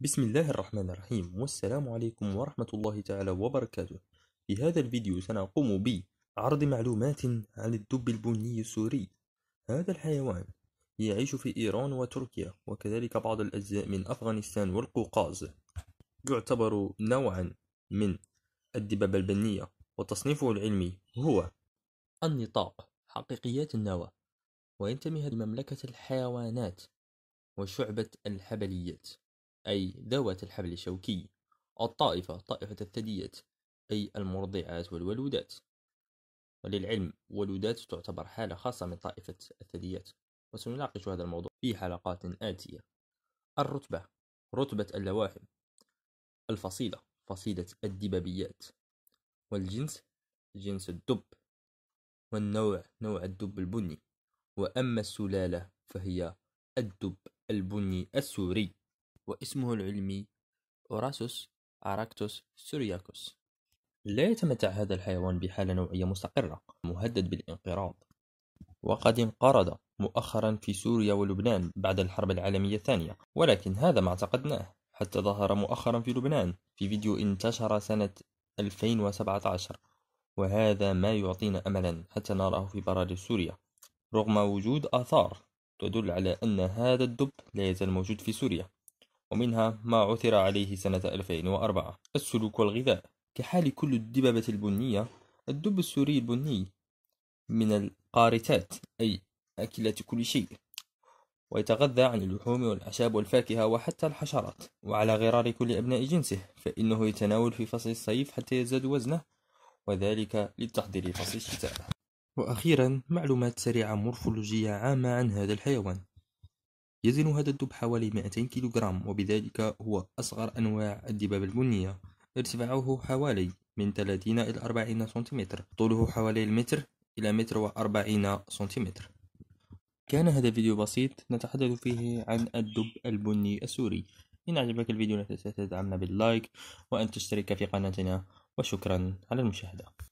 بسم الله الرحمن الرحيم والسلام عليكم ورحمة الله تعالى وبركاته في هذا الفيديو سنقوم بعرض معلومات عن الدب البني السوري هذا الحيوان يعيش في إيران وتركيا وكذلك بعض الأجزاء من أفغانستان والقوقاز يعتبر نوعا من الدببة البنية وتصنيفه العلمي هو النطاق حقيقيات النوى وينتمي لمملكة الحيوانات وشعبة الحبليات أي ذوات الحبل الشوكي الطائفة طائفة الثدييات أي المرضعات والولودات وللعلم ولودات تعتبر حالة خاصة من طائفة الثدييات وسنناقش هذا الموضوع في حلقات آتية الرتبة رتبة اللواحم الفصيلة فصيلة الدبابيات والجنس جنس الدب والنوع نوع الدب البني وأما السلالة فهي الدب البني السوري واسمه العلمي أوراسوس أراكتوس سورياكوس لا يتمتع هذا الحيوان بحالة نوعية مستقرة مهدد بالانقراض وقد انقرض مؤخرا في سوريا ولبنان بعد الحرب العالمية الثانية ولكن هذا ما اعتقدناه حتى ظهر مؤخرا في لبنان في فيديو انتشر سنة 2017 وهذا ما يعطينا أملا حتى نراه في براري سوريا رغم وجود آثار تدل على أن هذا الدب لا يزال موجود في سوريا ومنها ما عثر عليه سنة 2004 السلوك والغذاء كحال كل الدببة البنية الدب السوري البني من القارتات أي أكلة كل شيء ويتغذى عن اللحوم والأعشاب والفاكهة وحتى الحشرات وعلى غرار كل أبناء جنسه فإنه يتناول في فصل الصيف حتى يزداد وزنه وذلك للتحضير فصل الشتاء وأخيرا معلومات سريعة مورفولوجية عامة عن هذا الحيوان يزن هذا الدب حوالي 200 كيلوغرام وبذلك هو أصغر أنواع الدباب البنية ارتفاعه حوالي من 30 إلى 40 سنتيمتر طوله حوالي المتر إلى متر وأربعين سنتيمتر كان هذا فيديو بسيط نتحدث فيه عن الدب البني السوري إن أعجبك الفيديو لا تنسى تدعمنا باللايك وأن تشترك في قناتنا وشكرا على المشاهدة